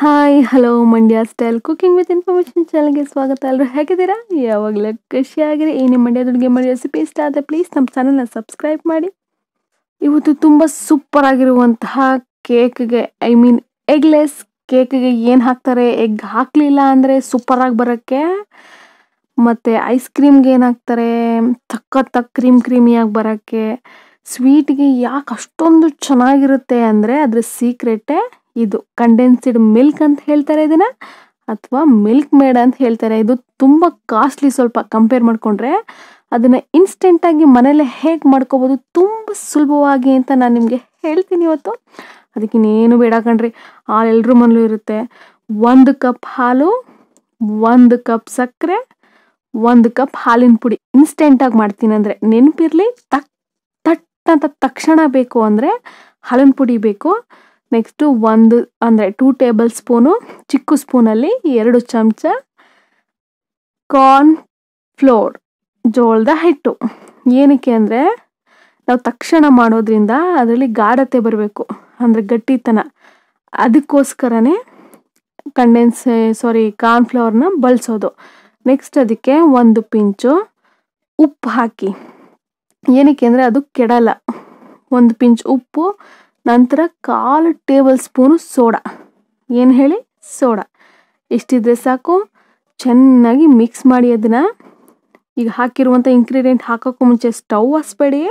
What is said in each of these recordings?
hi hello Mandya style cooking with information ಚಾನಲ್ಗೆ ಸ್ವಾಗತ ಎಲ್ಲರೂ ಹೇಗಿದ್ದೀರಾ ಯಾವಾಗಲೂ ಖುಷಿಯಾಗಿರಿ ಈ ನಿಮ್ಮ ಮಂಡ್ಯದ ಅಡುಗೆ ಮಾಡಿ ರೆಸಿಪಿ ಇಷ್ಟ ಆದರೆ ಪ್ಲೀಸ್ ನಮ್ಮ ಚಾನಲ್ನ ಸಬ್ಸ್ಕ್ರೈಬ್ ಮಾಡಿ ಇವತ್ತು ತುಂಬ ಸೂಪರ್ ಆಗಿರುವಂತಹ ಕೇಕ್ಗೆ ಐ ಮೀನ್ ಎಗ್ಲೆಸ್ ಕೇಕ್ಗೆ ಏನು ಹಾಕ್ತಾರೆ ಎಗ್ ಹಾಕಲಿಲ್ಲ ಅಂದರೆ ಆಗಿ ಬರೋಕ್ಕೆ ಮತ್ತು ಐಸ್ ಕ್ರೀಮ್ಗೆ ಏನು ಹಾಕ್ತಾರೆ ತಕ್ಕ ಕ್ರೀಮ್ ಕ್ರೀಮಿಯಾಗಿ ಬರೋಕ್ಕೆ ಸ್ವೀಟ್ಗೆ ಯಾಕೆ ಅಷ್ಟೊಂದು ಚೆನ್ನಾಗಿರುತ್ತೆ ಅಂದರೆ ಅದ್ರ ಸೀಕ್ರೆಟೇ ಇದು ಕಂಡೆನ್ಸಿಡ್ ಮಿಲ್ಕ್ ಅಂತ ಹೇಳ್ತಾರೆ ಇದನ್ನ ಅಥವಾ ಮಿಲ್ಕ್ ಮೇಡ್ ಅಂತ ಹೇಳ್ತಾರೆ ಇದು ತುಂಬ ಕಾಸ್ಟ್ಲಿ ಸ್ವಲ್ಪ ಕಂಪೇರ್ ಮಾಡಿಕೊಂಡ್ರೆ ಅದನ್ನು ಇನ್ಸ್ಟೆಂಟಾಗಿ ಮನೇಲೆ ಹೇಗೆ ಮಾಡ್ಕೋಬೋದು ತುಂಬ ಸುಲಭವಾಗಿ ಅಂತ ನಾನು ನಿಮಗೆ ಹೇಳ್ತೀನಿ ಇವತ್ತು ಅದಕ್ಕಿನ್ನೇನು ಬೇಡ ಕಣ್ರಿ ಹಾಲು ಎಲ್ಲರೂ ಇರುತ್ತೆ ಒಂದು ಕಪ್ ಹಾಲು ಒಂದು ಕಪ್ ಸಕ್ಕರೆ ಒಂದು ಕಪ್ ಹಾಲಿನ ಪುಡಿ ಇನ್ಸ್ಟೆಂಟಾಗಿ ಮಾಡ್ತೀನಿ ಅಂದರೆ ನೆನಪಿರಲಿ ತಕ್ ತಟ್ ಅಂತ ತಕ್ಷಣ ಬೇಕು ಅಂದರೆ ಹಾಲಿನ ಪುಡಿ ಬೇಕು ನೆಕ್ಸ್ಟು ಒಂದು ಅಂದರೆ ಟೂ ಟೇಬಲ್ ಸ್ಪೂನು ಚಿಕ್ಕ ಸ್ಪೂನಲ್ಲಿ ಎರಡು ಚಮಚ ಕಾರ್ನ್ ಫ್ಲೋರ್ ಜೋಳದ ಹಿಟ್ಟು ಏನಕ್ಕೆ ಅಂದರೆ ನಾವು ತಕ್ಷಣ ಮಾಡೋದ್ರಿಂದ ಅದರಲ್ಲಿ ಗಾಢತೆ ಬರಬೇಕು ಅಂದರೆ ಗಟ್ಟಿತನ ಅದಕ್ಕೋಸ್ಕರನೇ ಕಂಡೆನ್ಸ್ ಸಾರಿ ಕಾರ್ನ್ ಕಾರ್ನ್ಫ್ಲವರ್ನ ಬಳಸೋದು ನೆಕ್ಸ್ಟ್ ಅದಕ್ಕೆ ಒಂದು ಪಿಂಚು ಉಪ್ಪು ಹಾಕಿ ಏನಕ್ಕೆ ಅಂದರೆ ಅದು ಕೆಡಲ್ಲ ಒಂದು ಪಿಂಚ್ ಉಪ್ಪು ನಂತರ ಕಾಲು ಟೇಬಲ್ ಸ್ಪೂನು ಸೋಡಾ ಏನು ಹೇಳಿ ಸೋಡಾ ಎಷ್ಟಿದ್ರೆ ಸಾಕು ಚೆನ್ನಾಗಿ ಮಿಕ್ಸ್ ಮಾಡಿ ಅದನ್ನು ಈಗ ಹಾಕಿರುವಂಥ ಇಂಗ್ರೀಡಿಯೆಂಟ್ ಹಾಕೋಕ್ಕೂ ಮುಂಚೆ ಸ್ಟವ್ ಹಸ್ಬೇಡಿ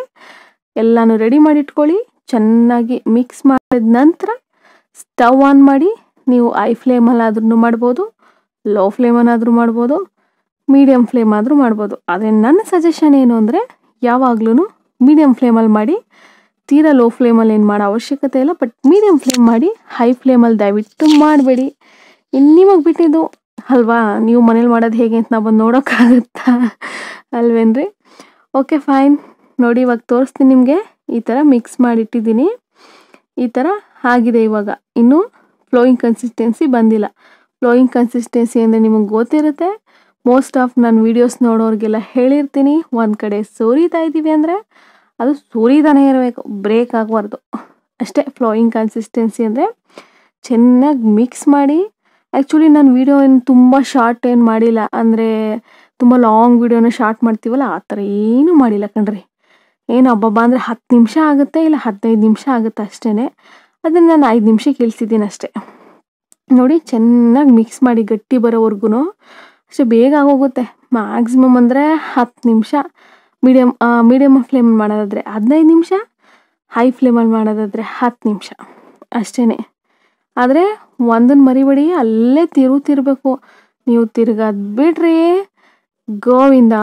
ಎಲ್ಲನೂ ರೆಡಿ ಮಾಡಿ ಇಟ್ಕೊಳ್ಳಿ ಚೆನ್ನಾಗಿ ಮಿಕ್ಸ್ ಮಾಡಿದ ನಂತರ ಸ್ಟವ್ ಆನ್ ಮಾಡಿ ನೀವು ಐ ಆದ್ರೂ ಮಾಡ್ಬೋದು ಲೋ ಫ್ಲೇಮನ್ನಾದರೂ ಮಾಡ್ಬೋದು ಮೀಡಿಯಮ್ ಫ್ಲೇಮ್ ಆದರೂ ಮಾಡ್ಬೋದು ಆದರೆ ನನ್ನ ಸಜೆಷನ್ ಏನು ಅಂದರೆ ಯಾವಾಗಲೂ ಮೀಡಿಯಮ್ ಫ್ಲೇಮಲ್ಲಿ ಮಾಡಿ ತೀರಾ ಲೋ ಫ್ಲೇಮಲ್ಲಿ ಏನು ಮಾಡೋ ಅವಶ್ಯಕತೆ ಇಲ್ಲ ಬಟ್ ಮೀಡಿಯಮ್ ಫ್ಲೇಮ್ ಮಾಡಿ ಹೈ ಫ್ಲೇಮಲ್ಲಿ ದಯವಿಟ್ಟು ಮಾಡಬೇಡಿ ಇನ್ನು ನಿಮಗೆ ಬಿಟ್ಟಿದ್ದು ಅಲ್ವಾ ನೀವು ಮನೇಲಿ ಮಾಡೋದು ಹೇಗೆ ಅಂತ ನಾವು ಬಂದು ನೋಡೋಕ್ಕಾಗುತ್ತಾ ಅಲ್ವೇನ್ರಿ ಓಕೆ ಫೈನ್ ನೋಡಿ ಇವಾಗ ತೋರಿಸ್ತೀನಿ ನಿಮಗೆ ಈ ಥರ ಮಿಕ್ಸ್ ಮಾಡಿಟ್ಟಿದ್ದೀನಿ ಈ ಥರ ಆಗಿದೆ ಇವಾಗ ಇನ್ನೂ ಫ್ಲೋಯಿಂಗ್ ಕನ್ಸಿಸ್ಟೆನ್ಸಿ ಬಂದಿಲ್ಲ ಫ್ಲೋಯಿಂಗ್ ಕನ್ಸಿಸ್ಟೆನ್ಸಿ ಅಂದರೆ ನಿಮಗೆ ಗೊತ್ತಿರುತ್ತೆ ಮೋಸ್ಟ್ ಆಫ್ ನಾನು ವೀಡಿಯೋಸ್ ನೋಡೋರಿಗೆಲ್ಲ ಹೇಳಿರ್ತೀನಿ ಒಂದು ಕಡೆ ಸೋರಿತಾ ಇದ್ದೀವಿ ಅಂದರೆ ಅದು ಸುರಿದಾನೆ ಇರಬೇಕು ಬ್ರೇಕ್ ಆಗಬಾರ್ದು ಅಷ್ಟೇ ಫ್ಲೋಯಿಂಗ್ ಕನ್ಸಿಸ್ಟೆನ್ಸಿ ಅಂದರೆ ಚೆನ್ನಾಗಿ ಮಿಕ್ಸ್ ಮಾಡಿ ಆ್ಯಕ್ಚುಲಿ ನಾನು ವೀಡಿಯೋ ಏನು ತುಂಬ ಶಾರ್ಟ್ ಏನು ಮಾಡಿಲ್ಲ ಅಂದರೆ ತುಂಬ ಲಾಂಗ್ ವೀಡಿಯೋನ ಶಾರ್ಟ್ ಮಾಡ್ತೀವಲ್ಲ ಆ ಥರ ಏನೂ ಮಾಡಿಲ್ಲ ಕಣ್ರಿ ಏನು ಹಬ್ಬಬ್ಬ ಅಂದರೆ ಹತ್ತು ನಿಮಿಷ ಆಗುತ್ತೆ ಇಲ್ಲ ಹದಿನೈದು ನಿಮಿಷ ಆಗುತ್ತೆ ಅಷ್ಟೇ ಅದನ್ನು ನಾನು ಐದು ನಿಮಿಷ ಕೇಳಿಸಿದ್ದೀನಿ ಅಷ್ಟೇ ನೋಡಿ ಚೆನ್ನಾಗಿ ಮಿಕ್ಸ್ ಮಾಡಿ ಗಟ್ಟಿ ಬರೋವರೆಗೂ ಅಷ್ಟೇ ಬೇಗ ಆಗೋಗುತ್ತೆ ಮ್ಯಾಕ್ಸಿಮಮ್ ಅಂದರೆ ಹತ್ತು ನಿಮಿಷ ಮೀಡಿಯಮ್ ಮೀಡಿಯಮ್ ಫ್ಲೇಮಲ್ಲಿ ಮಾಡೋದಾದರೆ ಹದಿನೈದು ನಿಮಿಷ ಹೈ ಫ್ಲೇಮಲ್ಲಿ ಮಾಡೋದಾದರೆ ಹತ್ತು ನಿಮಿಷ ಅಷ್ಟೇ ಆದರೆ ಒಂದನ್ನು ಮರಿಬೇಡಿ ಅಲ್ಲೇ ತಿರುಗ್ತಿರ್ಬೇಕು ನೀವು ತಿರ್ಗದು ಬಿಡ್ರಿ ಗೋವಿಂದ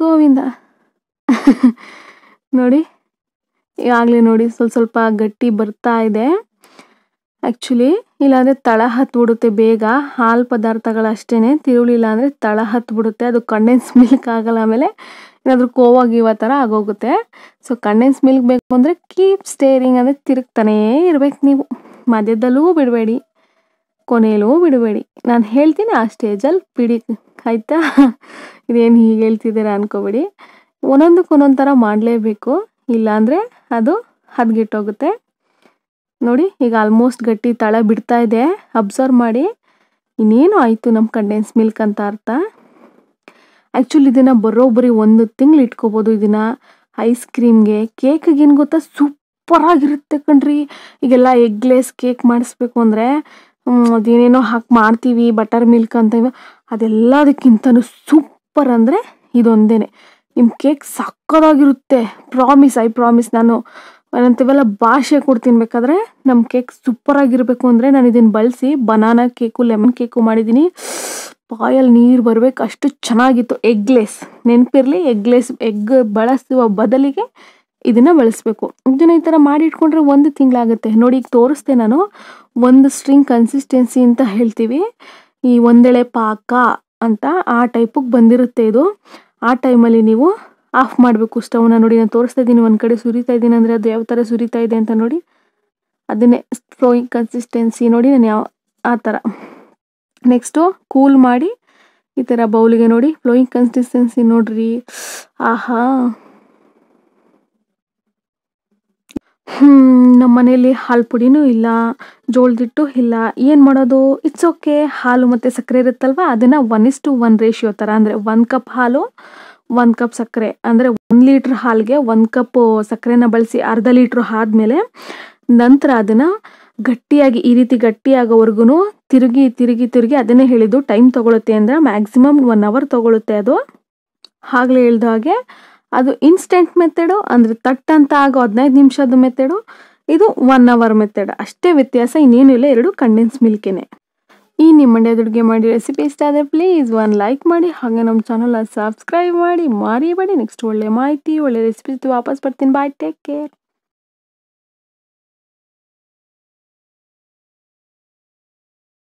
ಗೋವಿಂದ ನೋಡಿ ಆಗಲೇ ನೋಡಿ ಸ್ವಲ್ಪ ಸ್ವಲ್ಪ ಗಟ್ಟಿ ಬರ್ತಾ ಇದೆ ಆ್ಯಕ್ಚುಲಿ ಇಲ್ಲಾಂದರೆ ತಳ ಹತ್ತಿಬಿಡುತ್ತೆ ಬೇಗ ಹಾಲು ಪದಾರ್ಥಗಳು ತಿರುಳಿಲ್ಲ ಅಂದರೆ ತಳ ಹತ್ಬಿಡುತ್ತೆ ಅದು ಕಂಡೆನ್ಸ್ ಮಿಲ್ಕ್ ಆಗಲ್ಲ ಆಮೇಲೆ ಏನಾದರೂ ಕೋವಾಗಿ ಗೀವಾ ಥರ ಆಗೋಗುತ್ತೆ ಸೊ ಕಂಡೆನ್ಸ್ ಮಿಲ್ಕ್ ಬೇಕು ಅಂದರೆ ಕೀಪ್ ಸ್ಟೇರಿಂಗ್ ಅಂದರೆ ತಿರುಗ್ತಾನೇ ಇರಬೇಕು ನೀವು ಮಧ್ಯದಲ್ಲೂ ಬಿಡಬೇಡಿ ಕೊನೆಯಲ್ಲೂ ಬಿಡಬೇಡಿ ನಾನು ಹೇಳ್ತೀನಿ ಆ ಸ್ಟೇಜಲ್ಲಿ ಬಿಡಿ ಆಯಿತಾ ಇದೇನು ಹೀಗೆ ಹೇಳ್ತಿದ್ದೀರಾ ಅನ್ಕೋಬೇಡಿ ಒಂದೊಂದಕ್ಕೆ ಒಂದೊಂದು ಥರ ಮಾಡಲೇಬೇಕು ಇಲ್ಲಾಂದರೆ ಅದು ಹದಗೆಟ್ಟೋಗುತ್ತೆ ನೋಡಿ ಈಗ ಆಲ್ಮೋಸ್ಟ್ ಗಟ್ಟಿ ತಳ ಬಿಡ್ತಾ ಇದೆ ಅಬ್ಸರ್ವ್ ಮಾಡಿ ಇನ್ನೇನು ಆಯಿತು ನಮ್ಮ ಕಂಡೆನ್ಸ್ ಮಿಲ್ಕ್ ಅಂತ ಅರ್ಥ ಆ್ಯಕ್ಚುಲಿ ಇದನ್ನು ಬರೋಬ್ಬರಿ ಒಂದು ತಿಂಗಳು ಇಟ್ಕೋಬೋದು ಇದನ್ನು ಐಸ್ ಕ್ರೀಮ್ಗೆ ಕೇಕಿಗೆ ಗೊತ್ತಾ ಸೂಪರಾಗಿರುತ್ತೆ ಕಣ್ರಿ ಈಗೆಲ್ಲ ಎಗ್ಲೆಸ್ ಕೇಕ್ ಮಾಡಿಸ್ಬೇಕು ಅಂದರೆ ಅದೇನೇನೋ ಹಾಕಿ ಮಾಡ್ತೀವಿ ಬಟರ್ ಮಿಲ್ಕ್ ಅಂತ ಅದೆಲ್ಲದಕ್ಕಿಂತನೂ ಸೂಪರ್ ಅಂದರೆ ಇದೊಂದೇ ನಿಮ್ಮ ಕೇಕ್ ಸಕ್ಕದಾಗಿರುತ್ತೆ ಪ್ರಾಮಿಸ್ ಐ ಪ್ರಾಮಿಸ್ ನಾನು ಏನಂತೀವಲ್ಲ ಭಾಷೆ ಕೊಡ್ ತಿನ್ಬೇಕಾದ್ರೆ ನಮ್ಮ ಕೇಕ್ ಸೂಪರ್ ಆಗಿರಬೇಕು ಅಂದರೆ ನಾನು ಇದನ್ನು ಬಳಸಿ ಬನಾನಾ ಕೇಕು ಲೆಮನ್ ಕೇಕು ಮಾಡಿದ್ದೀನಿ ಬಾಯಲ್ಲಿ ನೀರು ಬರಬೇಕು ಅಷ್ಟು ಚೆನ್ನಾಗಿತ್ತು ಎಗ್ಲೆಸ್ ನೆನಪಿರಲಿ ಎಗ್ಲೆಸ್ ಎಗ್ ಬಳಸುವ ಬದಲಿಗೆ ಇದನ್ನು ಬಳಸಬೇಕು ಇದನ್ನು ಈ ಥರ ಇಟ್ಕೊಂಡ್ರೆ ಒಂದು ತಿಂಗಳಾಗುತ್ತೆ ನೋಡಿ ಈಗ ತೋರಿಸ್ದೆ ನಾನು ಒಂದು ಸ್ಟ್ರಿಂಗ್ ಕನ್ಸಿಸ್ಟೆನ್ಸಿ ಅಂತ ಹೇಳ್ತೀವಿ ಈ ಒಂದೆಳೆ ಪಾಕ ಅಂತ ಆ ಟೈಪಿಗೆ ಬಂದಿರುತ್ತೆ ಇದು ಆ ಟೈಮಲ್ಲಿ ನೀವು ಆಫ್ ಮಾಡಬೇಕು ಸ್ಟವ್ನ ನೋಡಿ ನಾನು ತೋರಿಸ್ತಾ ಇದ್ದೀನಿ ಒಂದು ಕಡೆ ಸುರಿತಾ ಇದ್ದೀನಿ ಅಂದರೆ ಅದು ಯಾವ ಥರ ಸುರಿತಾ ಇದೆ ಅಂತ ನೋಡಿ ಅದನ್ನೇ ಫ್ಲೋಯಿಂಗ್ ಕನ್ಸಿಸ್ಟೆನ್ಸಿ ನೋಡಿ ನಾನು ಯಾವ ಆ ಥರ ನೆಕ್ಸ್ಟು ಕೂಲ್ ಮಾಡಿ ಈ ಥರ ಬೌಲಿಗೆ ನೋಡಿ ಫ್ಲೋಯಿಂಗ್ ಕನ್ಸಿಸ್ಟೆನ್ಸಿ ನೋಡ್ರಿ ಆಹಾ ನಮ್ಮ ಮನೆಯಲ್ಲಿ ಹಾಲು ಪುಡಿನೂ ಇಲ್ಲ ಜೋಳದಿಟ್ಟು ಇಲ್ಲ ಏನು ಮಾಡೋದು ಇಟ್ಸ್ ಓಕೆ ಹಾಲು ಮತ್ತು ಸಕ್ಕರೆ ಇರುತ್ತಲ್ವ ಅದನ್ನು one is to one ratio ಥರ ಅಂದರೆ ಒಂದು ಕಪ್ ಹಾಲು ಒಂದು ಕಪ್ ಸಕ್ಕರೆ ಅಂದರೆ ಒಂದು ಲೀಟ್ರ್ ಹಾಲಿಗೆ ಒಂದು ಕಪ್ ಸಕ್ಕರೆನ ಬಳಸಿ ಅರ್ಧ ಲೀಟ್ರ್ ಆದಮೇಲೆ ನಂತರ ಅದನ್ನು ಗಟ್ಟಿಯಾಗಿ ಈ ರೀತಿ ಗಟ್ಟಿಯಾಗೋವರೆಗೂ ತಿರುಗಿ ತಿರುಗಿ ತಿರುಗಿ ಅದನ್ನೇ ಹೇಳಿದ್ದು ಟೈಮ್ ತಗೊಳುತ್ತೆ ಅಂದರೆ ಮ್ಯಾಕ್ಸಿಮಮ್ ಒನ್ ಅವರ್ ತಗೊಳುತ್ತೆ ಅದು ಹಾಗಲೇ ಹೇಳಿದ ಹಾಗೆ ಅದು ಇನ್ಸ್ಟೆಂಟ್ ಮೆಥಡು ಅಂದರೆ ತಟ್ ಅಂತ ಆಗೋ ಹದಿನೈದು ನಿಮಿಷದ ಮೆಥಡು ಇದು ಒನ್ ಅವರ್ ಮೆಥಡ್ ಅಷ್ಟೇ ವ್ಯತ್ಯಾಸ ಇನ್ನೇನು ಇಲ್ಲ ಎರಡು ಕಂಡೆನ್ಸ್ ಮಿಲ್ಕೇನೆ ಈ ಮಂಡ್ಯದ ಅಡುಗೆ ಮಾಡಿ ರೆಸಿಪಿ ಇಷ್ಟ ಆದರೆ ಪ್ಲೀಸ್ ಒಂದು ಲೈಕ್ ಮಾಡಿ ಹಾಗೆ ನಮ್ಮ ಚಾನಲ್ನ ಸಬ್ಸ್ಕ್ರೈಬ್ ಮಾಡಿ ಮಾರಿಬೇಡಿ ನೆಕ್ಸ್ಟ್ ಒಳ್ಳೆ ಮಾಹಿತಿ ಒಳ್ಳೆ ರೆಸಿಪಿ ವಾಪಸ್ ಬರ್ತೀನಿ ಬಾಯ್ ಟೇಕ್ ಕೇರ್